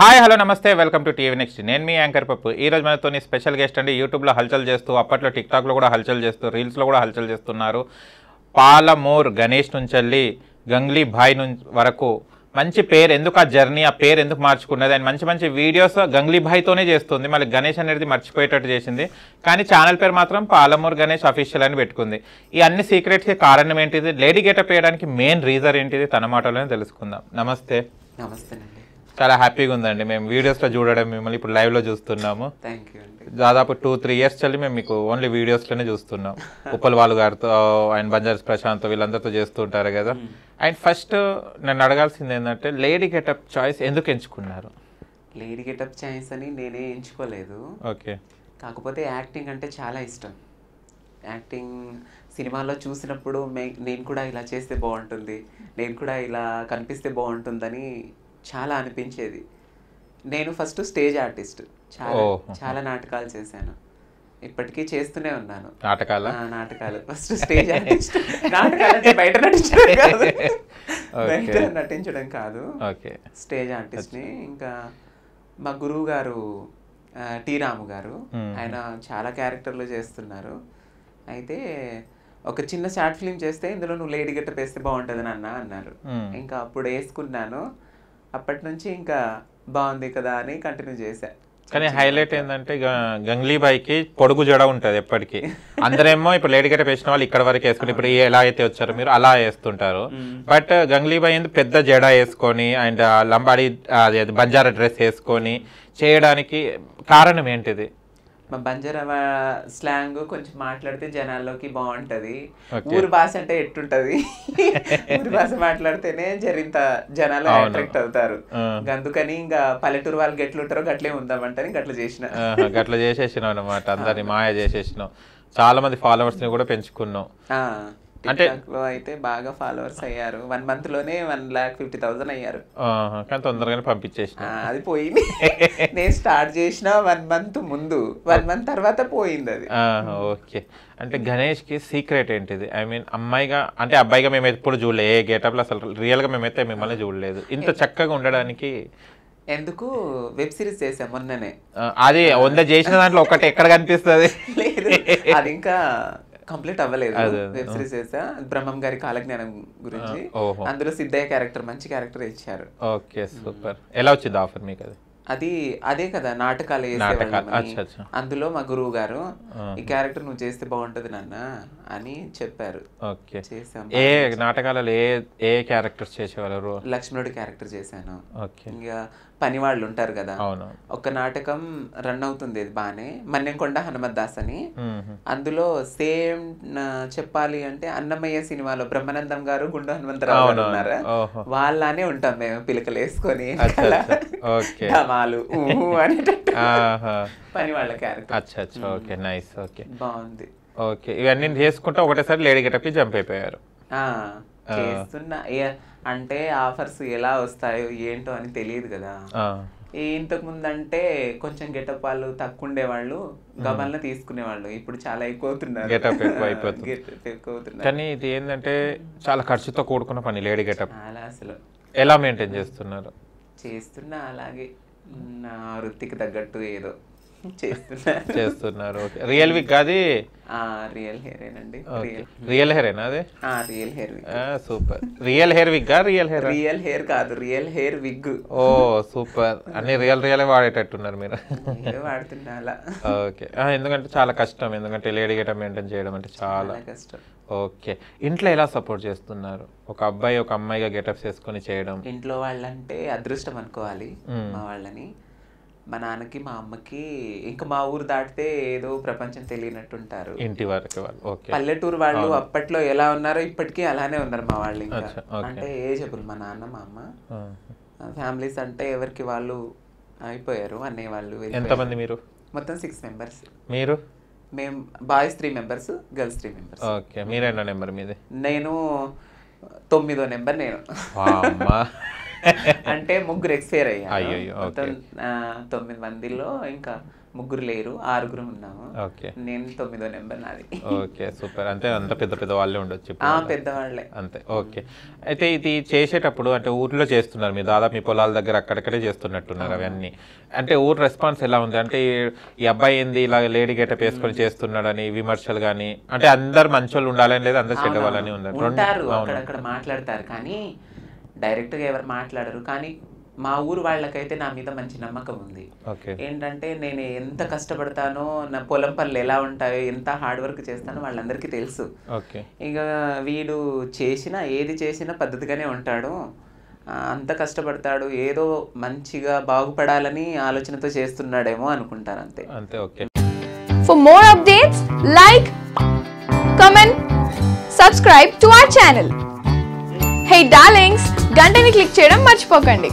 Hi hello నమస్తే welcome to TV next నేను మీ యాంకర్ పప్పు ఈ రోజు మనతో స్పెషల్ గెస్ట్ అండి యూట్యూబ్లో హల్చల్ చేస్తూ అప్పట్లో టిక్టాక్లో కూడా హల్చల్ చేస్తూ రీల్స్లో కూడా హల్చల్ చేస్తున్నారు పాలమూర్ గణేష్ వెళ్ళి గంగ్లీ భాయ్ వరకు మంచి పేరు ఎందుకు ఆ జర్నీ ఆ పేరు ఎందుకు మార్చుకున్నది అండ్ మంచి మంచి వీడియోస్ గంగ్లీ భాయ్తోనే చేస్తుంది మళ్ళీ గణేష్ అనేది మర్చిపోయేటట్టు చేసింది కానీ ఛానల్ పేరు మాత్రం పాలమూర్ గణేష్ అఫీషియల్ అని పెట్టుకుంది ఈ అన్ని సీక్రెట్స్కి కారణం ఏంటిది లేడీ గెటప్ వేయడానికి మెయిన్ రీజన్ ఏంటిది తన మాటలోనే తెలుసుకుందాం నమస్తే నమస్తే చాలా హ్యాపీగా ఉందండి మేము వీడియోస్లో చూడడం మిమ్మల్ని ఇప్పుడు లైవ్లో చూస్తున్నాము దాదాపు టూ త్రీ ఇయర్స్ చల్లి మేము మీకు ఓన్లీ వీడియోస్లోనే చూస్తున్నాం వాళ్ళు గారితో అండ్ బంజారస్ ప్రశాంత్ వీళ్ళందరితో చేస్తూ ఉంటారు కదా hmm. అండ్ ఫస్ట్ నన్ను అడగాల్సింది ఏంటంటే లేడీ గెటప్ చాయిస్ ఎందుకు ఎంచుకున్నారు లేడీ గెటప్ చాయిస్ అని నేనే ఎంచుకోలేదు ఓకే కాకపోతే యాక్టింగ్ అంటే చాలా ఇష్టం యాక్టింగ్ సినిమాల్లో చూసినప్పుడు నేను కూడా ఇలా చేస్తే బాగుంటుంది నేను కూడా ఇలా కనిపిస్తే బాగుంటుందని చాలా అనిపించేది నేను ఫస్ట్ స్టేజ్ ఆర్టిస్ట్ చాలా చాలా నాటకాలు చేశాను ఇప్పటికీ చేస్తూనే ఉన్నాను నాటకాలు నాటకాలు ఫస్ట్ స్టేజ్ ఆర్టిస్ట్ నాటకాలు బయట నటించడం కాదు బయట నటించడం కాదు స్టేజ్ ఆర్టిస్ట్ని ఇంకా మా గురువు గారు టి రాము గారు ఆయన చాలా క్యారెక్టర్లు చేస్తున్నారు అయితే ఒక చిన్న షార్ట్ ఫిల్మ్ చేస్తే ఇందులో నువ్వు లేడీ గట్ట వేస్తే బాగుంటుంది అన్న అన్నారు ఇంకా అప్పుడు వేసుకున్నాను అప్పటి నుంచి ఇంకా బాగుంది కదా అని కంటిన్యూ చేశా కానీ హైలైట్ ఏంటంటే గంగ్లీబాయికి పొడుగు జడ ఉంటుంది ఎప్పటికీ అందరేమో ఇప్పుడు గట్ట వేసిన వాళ్ళు ఇక్కడ వరకు వేసుకుని ఇప్పుడు ఎలా అయితే వచ్చారో మీరు అలా వేస్తుంటారు బట్ గంగ్లీబాయ్ ఏంటి పెద్ద జడ వేసుకొని అండ్ లంబాడి బంజారా డ్రెస్ వేసుకొని చేయడానికి కారణం ఏంటిది మా బంజారా స్లాంగ్ కొంచెం మాట్లాడితే జనాల్లోకి బాగుంటది ఊరు భాష అంటే ఎట్టుంటది ఊరు భాష మాట్లాడితేనే జరింత జనాలు అట్రాక్ట్ అవుతారు అందుకని ఇంకా పల్లెటూరు వాళ్ళకి ఎట్లుంటారో గట్లే ఉందామంటే గట్ల చేసిన గట్ల చేసేసినాం అనమాట అందరిని మాయ చేసేసినాం చాలా మంది ఫాలోవర్స్ ని కూడా పెంచుకున్నాం అంటే లో అయితే బాగా ఫాలోవర్స్ అయ్యారు వన్ మంత్ లోనే వన్ లాక్ ఫిఫ్టీ థౌసండ్ అయ్యారు కానీ తొందరగానే పంపించేసిన అది పోయింది నేను స్టార్ట్ చేసిన వన్ మంత్ ముందు వన్ మంత్ తర్వాత పోయింది అది ఓకే అంటే గణేష్ కి సీక్రెట్ ఏంటిది ఐ మీన్ అమ్మాయిగా అంటే అబ్బాయిగా మేము ఎప్పుడు చూడలేదు ఏ గేటప్లో అసలు రియల్ గా మేమైతే మిమ్మల్ని చూడలేదు ఇంత చక్కగా ఉండడానికి ఎందుకు వెబ్ సిరీస్ చేసాం మొన్ననే అది వంద చేసిన దాంట్లో ఒకటి ఎక్కడ కనిపిస్తుంది లేదు అది ఇంకా కంప్లీట్ అవ్వలేదు వెబ్ సిరీస్ చేసా బ్రహ్మం గారి కాలజ్ఞానం గురించి అందులో సిద్ధయ్య క్యారెక్టర్ మంచి క్యారెక్టర్ ఇచ్చారు ఓకే సూపర్ ఎలా వచ్చింది ఆఫర్ మీకు అది అది అదే కదా నాటకాలు అందులో మా గురువు గారు ఈ క్యారెక్టర్ నువ్వు చేస్తే బాగుంటది నాన్న అని చెప్పారు ఏ నాటకాలలో ఏ ఏ చేసేవారు లక్ష్మణుడి క్యారెక్టర్ చేశాను ఇంకా పని వాళ్ళు ఉంటారు కదా ఒక నాటకం రన్ అవుతుంది బానే మన్నెంకొండ హనుమత్ దాస్ అని అందులో సేమ్ చెప్పాలి అంటే అన్నమయ్య సినిమాలో బ్రహ్మానందం గారు గుండు హనుమంతరావు ఉన్నారు వాళ్ళనే ఉంటాం మేము పిలకలు వేసుకొని అలా పాలు పని వాళ్ళ క్యారెక్టర్ అచ్చా ఓకే నైస్ ఓకే బాగుంది ఓకే ఇవన్నీ చేసుకుంటా ఒకటేసారి లేడీ గెటప్కి జంప్ అయిపోయారు అంటే ఆఫర్స్ ఎలా వస్తాయో ఏంటో అని తెలియదు కదా ఇంతకు అంటే కొంచెం గెటప్ వాళ్ళు తక్కువ ఉండేవాళ్ళు తీసుకునే తీసుకునేవాళ్ళు ఇప్పుడు చాలా ఎక్కువ అవుతున్నారు గెటప్ ఎక్కువ అయిపోతుంది కానీ ఇది ఏంటంటే చాలా ఖర్చుతో కూడుకున్న పని లేడీ గెటప్ అలా అసలు ఎలా మెయింటైన్ చేస్తున్నారు చేస్తున్నా అలాగే నా వృత్తికి తగ్గట్టు ఏదో చేస్తున్నారు చేస్తున్నారు రియల్ విక్ అది రియల్ హెయిర్ అండి real hair real hair super real hair wig real hair real hair కాదు రియల్ హెయిర్ విగ్ ఓ సూపర్ అన్ని రియల్ రియల్ వాడేటట్టున్నారు మీరు వాడుతున్నా ఓకే ఎందుకంటే చాలా కష్టం ఎందుకంటే లేడీ గేట మెయింటైన్ చేయడం అంటే చాలా కష్టం ఓకే ఇంట్లో ఎలా సపోర్ట్ చేస్తున్నారు ఒక అబ్బాయి ఒక అమ్మాయిగా గెటప్ చేసుకొని చేయడం ఇంట్లో వాళ్ళంటే అదృష్టం అనుకోవాలి మా వాళ్ళని మా నాన్నకి మా అమ్మకి ఇంకా మా ఊరు దాటితే ఏదో ప్రపంచం తెలియనట్టుంటారు ఇంటి వరకు వాళ్ళు పల్లెటూరు వాళ్ళు అప్పట్లో ఎలా ఉన్నారో ఇప్పటికీ అలానే ఉన్నారు మా వాళ్ళు అంటే అంటే ఏజబుల్ మా నాన్న మా అమ్మ ఫ్యామిలీస్ అంటే ఎవరికి వాళ్ళు అయిపోయారు అన్నయ్య వాళ్ళు ఎంతమంది మీరు మొత్తం సిక్స్ మెంబర్స్ మీరు మేము boys three members girls three members okay మీరేనా నెంబర్ మీద నేను తొమ్మిదో నెంబర్ నేను అంటే ముగ్గురు ఎక్స్పైర్ అయ్యాను తొమ్మిది మందిలో ఇంకా ముగ్గురు లేరు ఆరుగురు ఉన్నాము నేను తొమ్మిదో నెంబర్ నాది ఓకే సూపర్ అంటే అంత పెద్ద పెద్ద వాళ్ళే ఉండొచ్చు పెద్దవాళ్ళే అంతే ఓకే అయితే ఇది చేసేటప్పుడు అంటే ఊర్లో చేస్తున్నారు మీరు దాదాపు మీ పొలాల దగ్గర అక్కడక్కడే చేస్తున్నట్టున్నారు అవన్నీ అంటే ఊరు రెస్పాన్స్ ఎలా ఉంది అంటే ఈ అబ్బాయి ఏంది ఇలా లేడీ గేట వేసుకొని చేస్తున్నాడని విమర్శలు కానీ అంటే అందరు మంచోళ్ళు ఉండాలని లేదా అందరు చెడ్డవాళ్ళని ఉన్నారు మాట్లాడతారు కానీ డైరెక్ట్గా ఎవరు మాట్లాడరు కానీ మా ఊరు వాళ్ళకైతే నా మీద మంచి నమ్మకం ఉంది ఏంటంటే నేను ఎంత కష్టపడతానో నా పొలం పనులు ఎలా ఉంటాయో ఎంత హార్డ్ వర్క్ చేస్తానో వాళ్ళందరికీ తెలుసు ఇంకా వీడు చేసినా ఏది చేసినా పద్ధతిగానే ఉంటాడు అంత కష్టపడతాడు ఏదో మంచిగా బాగుపడాలని ఆలోచనతో చేస్తున్నాడేమో అనుకుంటాను అంతే అంతే okay for more updates like comment subscribe to our channel hey darlings గంటని క్లిక్ చేయడం మర్చిపోకండి